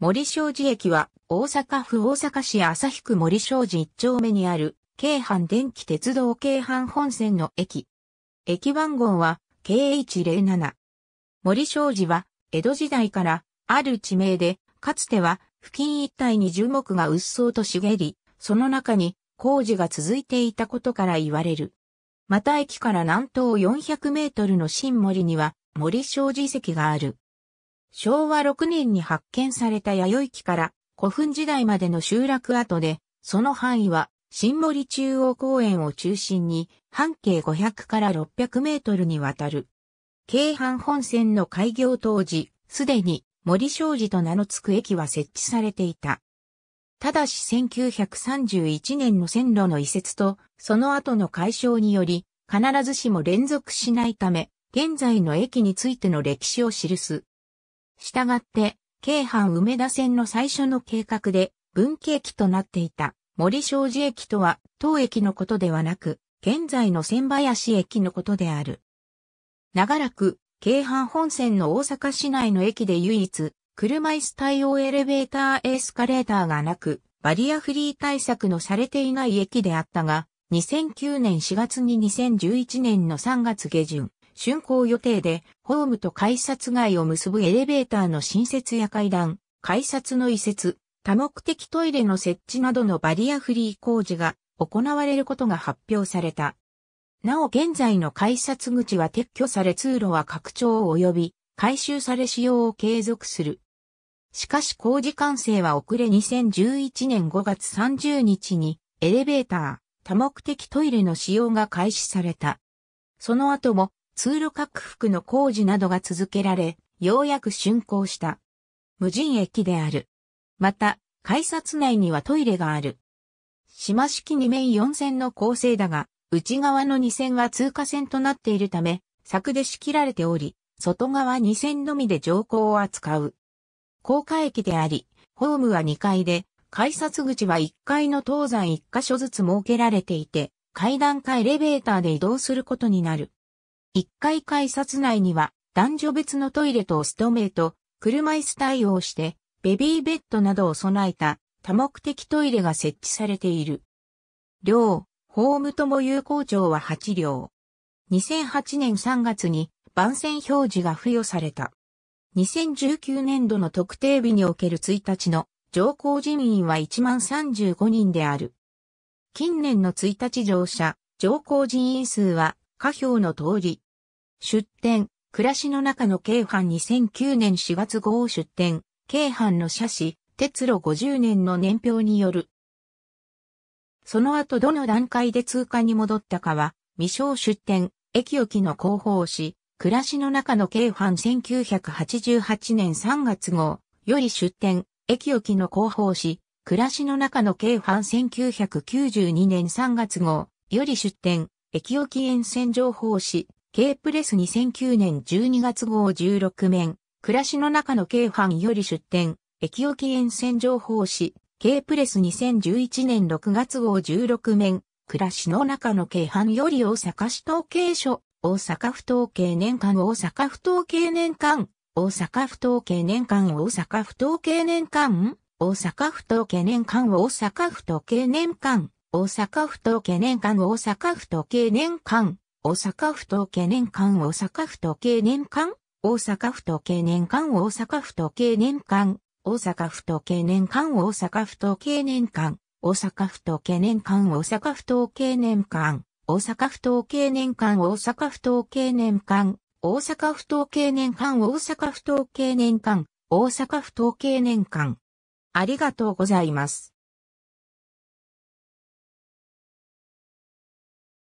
森商事駅は大阪府大阪市旭区森商事1丁目にある京阪電気鉄道京阪本線の駅。駅番号は k h 0 7森商事は江戸時代からある地名で、かつては付近一帯に樹木がうっそうと茂り、その中に工事が続いていたことから言われる。また駅から南東400メートルの新森には森商事遺跡がある。昭和6年に発見された弥生期から古墳時代までの集落跡で、その範囲は新森中央公園を中心に半径500から600メートルにわたる。京阪本線の開業当時、すでに森商事と名の付く駅は設置されていた。ただし1931年の線路の移設とその後の解消により必ずしも連続しないため、現在の駅についての歴史を記すしたがって、京阪梅田線の最初の計画で、分岐駅となっていた森障子駅とは、当駅のことではなく、現在の千林駅のことである。長らく、京阪本線の大阪市内の駅で唯一、車椅子対応エレベーターエスカレーターがなく、バリアフリー対策のされていない駅であったが、2009年4月に2011年の3月下旬、竣工予定でホームと改札外を結ぶエレベーターの新設や階段、改札の移設、多目的トイレの設置などのバリアフリー工事が行われることが発表された。なお現在の改札口は撤去され通路は拡張及び改修され使用を継続する。しかし工事完成は遅れ2011年5月30日にエレベーター、多目的トイレの使用が開始された。その後も通路拡幅の工事などが続けられ、ようやく竣工した。無人駅である。また、改札内にはトイレがある。島式2面4線の構成だが、内側の2線は通過線となっているため、柵で仕切られており、外側2線のみで乗降を扱う。高架駅であり、ホームは2階で、改札口は1階の東山1箇所ずつ設けられていて、階段かエレベーターで移動することになる。1階改札内には男女別のトイレとオストメイト、車椅子対応して、ベビーベッドなどを備えた多目的トイレが設置されている。両、ホームとも有効長は8両。2008年3月に番線表示が付与された。2019年度の特定日における1日の乗降人員は1万35人である。近年の1日乗車、乗降人員数は下表の通り、出展、暮らしの中の京阪2009年4月号出展、京阪の写真、鉄路50年の年表による。その後どの段階で通過に戻ったかは、未章出展、駅置きの広報誌、暮らしの中の京阪1988年3月号、より出展、駅置きの広報誌、暮らしの中の京阪1992年3月号、より出展、駅置き沿線情報誌、K プレス2009年12月号16面、暮らしの中の K フより出展、駅沖沿線情報誌、K プレス2011年6月号16面、暮らしの中の K フより大阪市統計所、大阪府統計年間大阪府統計年間、大阪府統計年間大阪府統計年間、大阪府統計年間大阪府統計年間、大阪府統計年間大阪府統計年間、大阪府統計年間大阪府統計年間大阪府統計年間大阪府統計年間大阪府統計年間大阪府統計年間大阪府統計年間大阪府統計年間大阪府統計年間大阪府統計年間大阪府統計年間大阪府統計年間大阪府統計年間ありがとうございます。